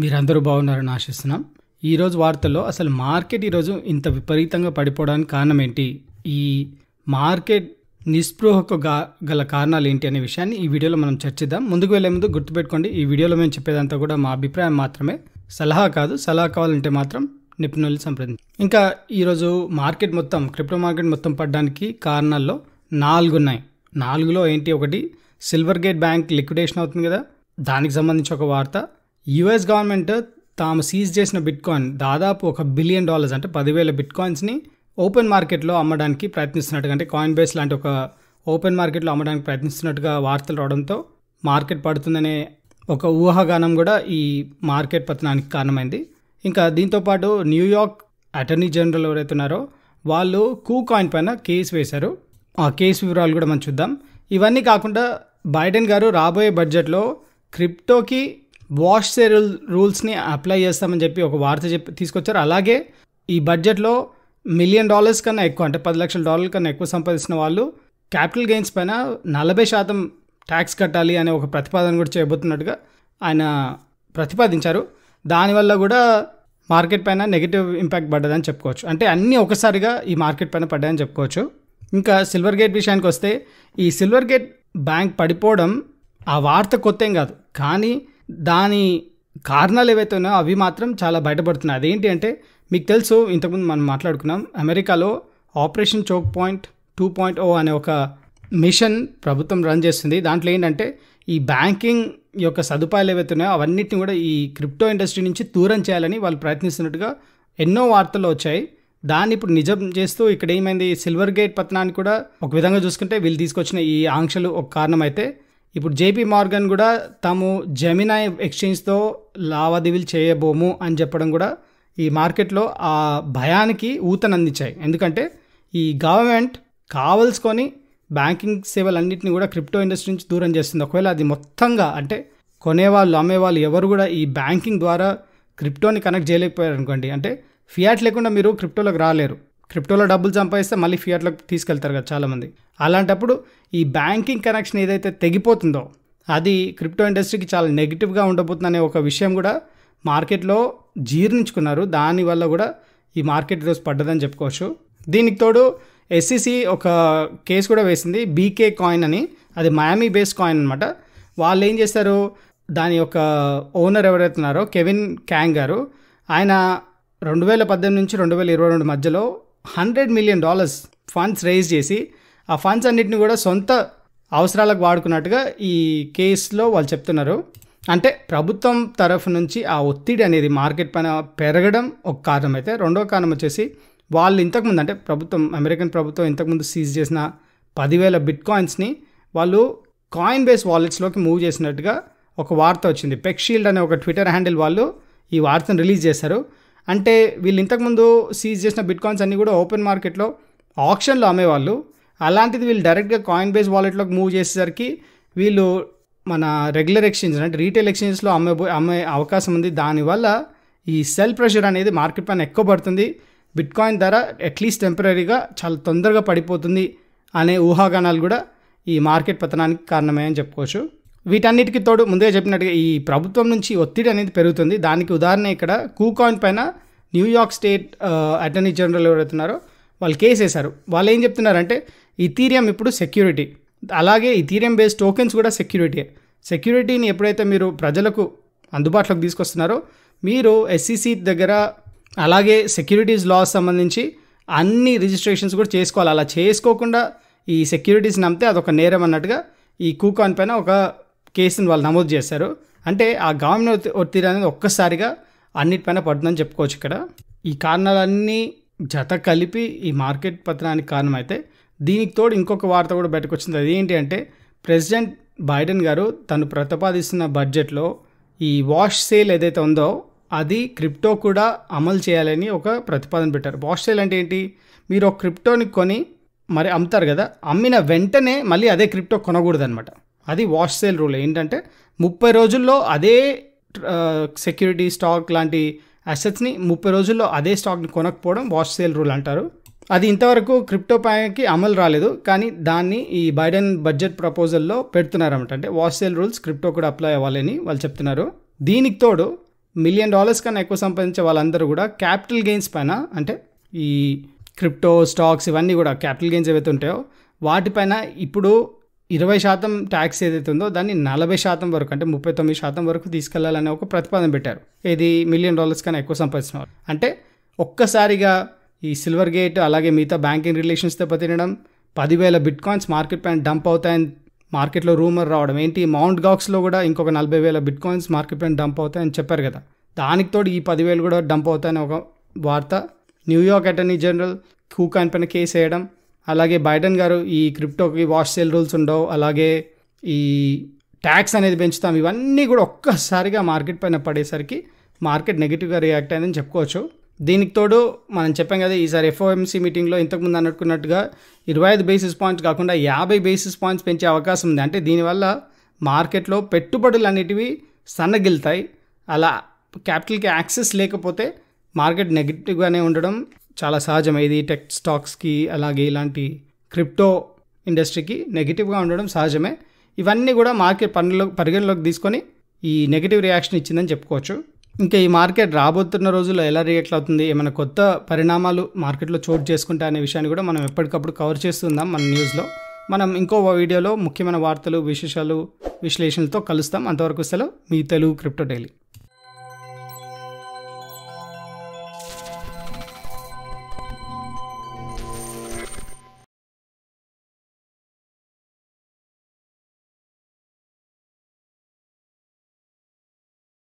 మీరందరూ బాగున్నారని ఆశిస్తున్నాం ఈరోజు వార్తల్లో అసలు మార్కెట్ ఈరోజు ఇంత విపరీతంగా పడిపోవడానికి కారణం ఏంటి ఈ మార్కెట్ నిస్పృహకు గల కారణాలు ఏంటి అనే విషయాన్ని ఈ వీడియోలో మనం చర్చిద్దాం ముందుకు వెళ్లే ముందు గుర్తుపెట్టుకోండి ఈ వీడియోలో మేము చెప్పేదంతా కూడా మా అభిప్రాయం మాత్రమే సలహా కాదు సలహా కావాలంటే మాత్రం నిపుణులు సంప్రదించి ఇంకా ఈరోజు మార్కెట్ మొత్తం క్రిప్టో మార్కెట్ మొత్తం పడడానికి కారణాల్లో నాలుగు ఉన్నాయి నాలుగులో ఏంటి ఒకటి సిల్వర్ గేట్ బ్యాంక్ లిక్విడేషన్ అవుతుంది కదా దానికి సంబంధించి ఒక వార్త యుఎస్ గవర్నమెంట్ తాము సీజ్ చేసిన బిట్కాయిన్ దాదాపు ఒక బిలియన్ డాలర్స్ అంటే పదివేల బిట్కాయిన్స్ని ఓపెన్ మార్కెట్లో అమ్మడానికి ప్రయత్నిస్తున్నట్టుగా అంటే కాయిన్ బేస్ లాంటి ఒక ఓపెన్ మార్కెట్లో అమ్మడానికి ప్రయత్నిస్తున్నట్టుగా వార్తలు రావడంతో మార్కెట్ పడుతుందనే ఒక ఊహాగానం కూడా ఈ మార్కెట్ పతనానికి కారణమైంది ఇంకా దీంతోపాటు న్యూయార్క్ అటర్నీ జనరల్ ఎవరైతే ఉన్నారో వాళ్ళు కూ కాయిన్ పైన కేసు వేశారు ఆ కేసు వివరాలు కూడా మనం చూద్దాం ఇవన్నీ కాకుండా బైడెన్ గారు రాబోయే బడ్జెట్లో క్రిప్టోకి వాష్ రూల్ రూల్స్ని అప్లై చేస్తామని చెప్పి ఒక వార్త చెప్పి తీసుకొచ్చారు అలాగే ఈ బడ్జెట్లో మిలియన్ డాలర్స్ కన్నా ఎక్కువ అంటే పది లక్షల డాలర్ల కన్నా ఎక్కువ సంపాదించిన వాళ్ళు క్యాపిటల్ గెయిన్స్ పైన నలభై శాతం ట్యాక్స్ కట్టాలి అనే ఒక ప్రతిపాదన కూడా చేయబోతున్నట్టుగా ఆయన ప్రతిపాదించారు దానివల్ల కూడా మార్కెట్ పైన నెగిటివ్ ఇంపాక్ట్ పడ్డదని చెప్పుకోవచ్చు అంటే అన్నీ ఒకసారిగా ఈ మార్కెట్ పైన పడ్డాయని చెప్పుకోవచ్చు ఇంకా సిల్వర్ గేట్ విషయానికి వస్తే ఈ సిల్వర్ గేట్ బ్యాంక్ పడిపోవడం ఆ వార్త కొత్త ఏం కాదు కానీ దాని కారణాలు ఏవైతే ఉన్నాయో అవి మాత్రం చాలా బయటపడుతున్నాయి అదేంటి అంటే మీకు తెలుసు ఇంతకుముందు మనం మాట్లాడుకున్నాం అమెరికాలో operation choke point two point o అనే ఒక మిషన్ ప్రభుత్వం రన్ చేస్తుంది దాంట్లో ఏంటంటే ఈ బ్యాంకింగ్ యొక్క సదుపాయాలు ఏవైతే ఉన్నాయో అవన్నిటిని కూడా ఈ క్రిప్టో ఇండస్ట్రీ నుంచి దూరం చేయాలని వాళ్ళు ప్రయత్నిస్తున్నట్టుగా ఎన్నో వార్తలు వచ్చాయి దాన్ని ఇప్పుడు నిజం చేస్తూ ఇక్కడ ఏమైంది సిల్వర్ గేట్ పతనాన్ని కూడా ఒక విధంగా చూసుకుంటే వీళ్ళు తీసుకొచ్చిన ఈ ఆంక్షలు ఒక కారణం అయితే ఇప్పుడు జేపీ మార్గన్ కూడా తాము జమినా ఎక్స్చేంజ్తో లావాదేవీలు చేయబోము అని చెప్పడం కూడా ఈ మార్కెట్లో ఆ భయానికి ఊతనందించాయి ఎందుకంటే ఈ గవర్నమెంట్ కావలసుకొని బ్యాంకింగ్ సేవలన్నింటినీ కూడా క్రిప్టో ఇండస్ట్రీ నుంచి దూరం చేస్తుంది ఒకవేళ అది మొత్తంగా అంటే కొనేవాళ్ళు అమ్మేవాళ్ళు ఎవరు కూడా ఈ బ్యాంకింగ్ ద్వారా క్రిప్టోని కనెక్ట్ చేయలేకపోయారు అనుకోండి అంటే ఫియాట్ లేకుండా మీరు క్రిప్టోలోకి రాలేరు క్రిప్టోలో డబ్బులు సంపాదిస్తే మళ్ళీ ఫియట్లోకి తీసుకెళ్తారు కదా చాలామంది అలాంటప్పుడు ఈ బ్యాంకింగ్ కనెక్షన్ ఏదైతే తెగిపోతుందో అది క్రిప్టో ఇండస్ట్రీకి చాలా నెగిటివ్గా ఉండబోతుందనే ఒక విషయం కూడా మార్కెట్లో జీర్ణించుకున్నారు దానివల్ల కూడా ఈ మార్కెట్ ఈరోజు పడ్డదని చెప్పుకోవచ్చు దీనికి తోడు ఎస్సిసి ఒక కేసు కూడా వేసింది బీకే కాయిన్ అని అది మయామీ బేస్ కాయిన్ అనమాట వాళ్ళు ఏం చేస్తారు దాని యొక్క ఓనర్ ఎవరైతే ఉన్నారో కెవిన్ క్యాంగ్ గారు ఆయన రెండు వేల పద్దెనిమిది నుంచి రెండు వేల ఇరవై రెండు మధ్యలో hundred million dollars funds raise చేసి ఆ ఫండ్స్ అన్నిటిని కూడా సొంత అవసరాలకు వాడుకున్నట్టుగా ఈ కేసులో వాళ్ళు చెప్తున్నారు అంటే ప్రభుత్వం తరఫు నుంచి ఆ ఒత్తిడి అనేది మార్కెట్ పైన పెరగడం ఒక కారణం అయితే రెండో కారణం వచ్చేసి వాళ్ళు ఇంతకుముందు అంటే ప్రభుత్వం అమెరికన్ ప్రభుత్వం ఇంతకుముందు సీజ్ చేసిన పదివేల బిట్ కాయిన్స్ని వాళ్ళు కాయిన్ బేస్ వాలెట్స్లోకి మూవ్ చేసినట్టుగా ఒక వార్త వచ్చింది పెక్ షీల్డ్ అనే ఒక ట్విట్టర్ హ్యాండిల్ వాళ్ళు ఈ వార్తను రిలీజ్ చేశారు అంటే వీళ్ళు ఇంతకుముందు సీజ్ చేసిన బిట్ కాయిన్స్ అన్నీ కూడా ఓపెన్ మార్కెట్లో ఆప్షన్లో అమ్మేవాళ్ళు అలాంటిది వీళ్ళు డైరెక్ట్గా కాయిన్ బేస్ వాలెట్లోకి మూవ్ చేసేసరికి వీళ్ళు మన రెగ్యులర్ ఎక్స్చేంజ్ అంటే రీటైల్ ఎక్స్చేంజెస్లో అమ్మే అమ్మే అవకాశం ఉంది దానివల్ల ఈ సెల్ ప్రెషర్ అనేది మార్కెట్ పైన ఎక్కువ పడుతుంది బిట్కాయిన్ ధర అట్లీస్ట్ టెంపరీగా చాలా తొందరగా పడిపోతుంది అనే ఊహాగానాలు కూడా ఈ మార్కెట్ పతనానికి కారణమే అని చెప్పుకోవచ్చు వీటన్నిటికి తోడు ముందే చెప్పినట్టుగా ఈ ప్రభుత్వం నుంచి ఒత్తిడి అనేది పెరుగుతుంది దానికి ఉదాహరణ ఇక్కడ కూకాయిన్ పైన న్యూయార్క్ స్టేట్ అటార్నీ జనరల్ ఎవరైతున్నారో వాళ్ళు కేసు వేశారు వాళ్ళు ఏం చెప్తున్నారంటే ఇథీరియం ఇప్పుడు సెక్యూరిటీ అలాగే ఇథీరియం బేస్డ్ టోకెన్స్ కూడా సెక్యూరిటీ సెక్యూరిటీని ఎప్పుడైతే మీరు ప్రజలకు అందుబాటులోకి తీసుకొస్తున్నారో మీరు ఎస్సీసీ దగ్గర అలాగే సెక్యూరిటీస్ లాస్ సంబంధించి అన్ని రిజిస్ట్రేషన్స్ కూడా చేసుకోవాలి అలా చేసుకోకుండా ఈ సెక్యూరిటీస్ నమ్మితే అదొక నేరం అన్నట్టుగా ఈ కూకాన్ పైన ఒక కేసును వాళ్ళు నమోదు చేశారు అంటే ఆ గ్రామీణ ఒత్తిడి అనేది ఒక్కసారిగా అన్నిటిపైన పడుతుందని చెప్పుకోవచ్చు ఇక్కడ ఈ కారణాలన్నీ జత కలిపి ఈ మార్కెట్ పతనానికి కారణమైతే దీనికి తోడు ఇంకొక వార్త కూడా బయటకు వచ్చింది అది ఏంటి అంటే ప్రెసిడెంట్ బైడెన్ గారు తను ప్రతిపాదిస్తున్న బడ్జెట్లో ఈ వాష్ సేల్ ఏదైతే ఉందో అది క్రిప్టో కూడా అమలు చేయాలని ఒక ప్రతిపాదన పెట్టారు వాష్ సేల్ అంటే ఏంటి మీరు ఒక క్రిప్టోని కొని మరి అమ్ముతారు కదా అమ్మిన వెంటనే మళ్ళీ అదే క్రిప్టో కొనకూడదు అనమాట అది వాష్ సేల్ రూల్ ఏంటంటే ముప్పై రోజుల్లో అదే సెక్యూరిటీ స్టాక్ లాంటి అసెట్స్ని ముప్పై రోజుల్లో అదే స్టాక్ని కొనకపోవడం వాష్ సేల్ రూల్ అంటారు అది ఇంతవరకు క్రిప్టో ప్యాక్కి అమలు రాలేదు కానీ దాన్ని ఈ బైడెన్ బడ్జెట్ ప్రపోజల్లో పెడుతున్నారన్నమాట అంటే వాష్ సేల్ రూల్స్ క్రిప్టో కూడా అప్లై అవ్వాలని వాళ్ళు చెప్తున్నారు దీనికి తోడు మిలియన్ డాలర్స్ కన్నా ఎక్కువ సంపాదించే వాళ్ళందరూ కూడా క్యాపిటల్ గెయిన్స్ పైన అంటే ఈ క్రిప్టో స్టాక్స్ ఇవన్నీ కూడా క్యాపిటల్ గెయిన్స్ ఏవైతే ఉంటాయో వాటిపైన ఇప్పుడు ఇరవై శాతం ట్యాక్స్ ఏదైతే ఉందో దాన్ని నలభై శాతం వరకు అంటే ముప్పై తొమ్మిది శాతం వరకు తీసుకెళ్లాలనే ఒక ప్రతిపాదన పెట్టారు ఇది మిలియన్ డాలర్స్ కన్నా ఎక్కువ సంపాదించిన వాళ్ళు అంటే ఒక్కసారిగా ఈ సిల్వర్ గేట్ అలాగే మిగతా బ్యాంకింగ్ రిలేషన్స్ తినడం పదివేల బిట్ కాయిన్స్ మార్కెట్ పైన డంప్ అవుతాయని మార్కెట్లో రూమర్ రావడం ఏంటి మౌంట్ గాక్స్లో కూడా ఇంకొక నలభై వేల బిట్ కాయిన్స్ మార్కెట్ పైన డంప్ అవుతాయని చెప్పారు కదా దానికి తోడు ఈ పదివేలు కూడా డంప్ అవుతాయని ఒక వార్త న్యూయార్క్ అటర్నీ జనరల్ కూకాన్ పైన కేసు వేయడం అలాగే బైడెన్ గారు ఈ క్రిప్టోకి వాష్ సేల్ రూల్స్ ఉండవు అలాగే ఈ ట్యాక్స్ అనేది పెంచుతాం ఇవన్నీ కూడా ఒక్కసారిగా మార్కెట్ పైన పడేసరికి మార్కెట్ నెగిటివ్గా రియాక్ట్ అయిందని చెప్పుకోవచ్చు దీనికి తోడు మనం చెప్పాం కదా ఈసారి ఎఫ్ఓఎంసీ మీటింగ్లో ఇంతకుముందు అనుకున్నట్టుగా ఇరవై ఐదు బేసిస్ పాయింట్స్ కాకుండా యాభై బేసిస్ పాయింట్స్ పెంచే అవకాశం ఉంది అంటే దీనివల్ల మార్కెట్లో పెట్టుబడులు అనేటివి సన్నగిలుతాయి అలా క్యాపిటల్కి యాక్సెస్ లేకపోతే మార్కెట్ నెగిటివ్గానే ఉండడం చాలా సహజం టెక్ స్టాక్స్కి అలాగే ఇలాంటి క్రిప్టో ఇండస్ట్రీకి నెగిటివ్గా ఉండడం సహజమే ఇవన్నీ కూడా మార్కెట్ పనులు పరిగణలోకి తీసుకొని ఈ నెగిటివ్ రియాక్షన్ ఇచ్చిందని చెప్పుకోవచ్చు ఇంకా ఈ మార్కెట్ రాబోతున్న రోజుల్లో ఎలా రియాక్ట్ అవుతుంది ఏమైనా కొత్త పరిణామాలు మార్కెట్లో చోటు చేసుకుంటా అనే విషయాన్ని కూడా మనం ఎప్పటికప్పుడు కవర్ చేస్తుందాం మన న్యూస్లో మనం ఇంకో వీడియోలో ముఖ్యమైన వార్తలు విశేషాలు విశ్లేషణలతో కలుస్తాం అంతవరకు సెలవు మీ తెలుగు క్రిప్టో డైలీ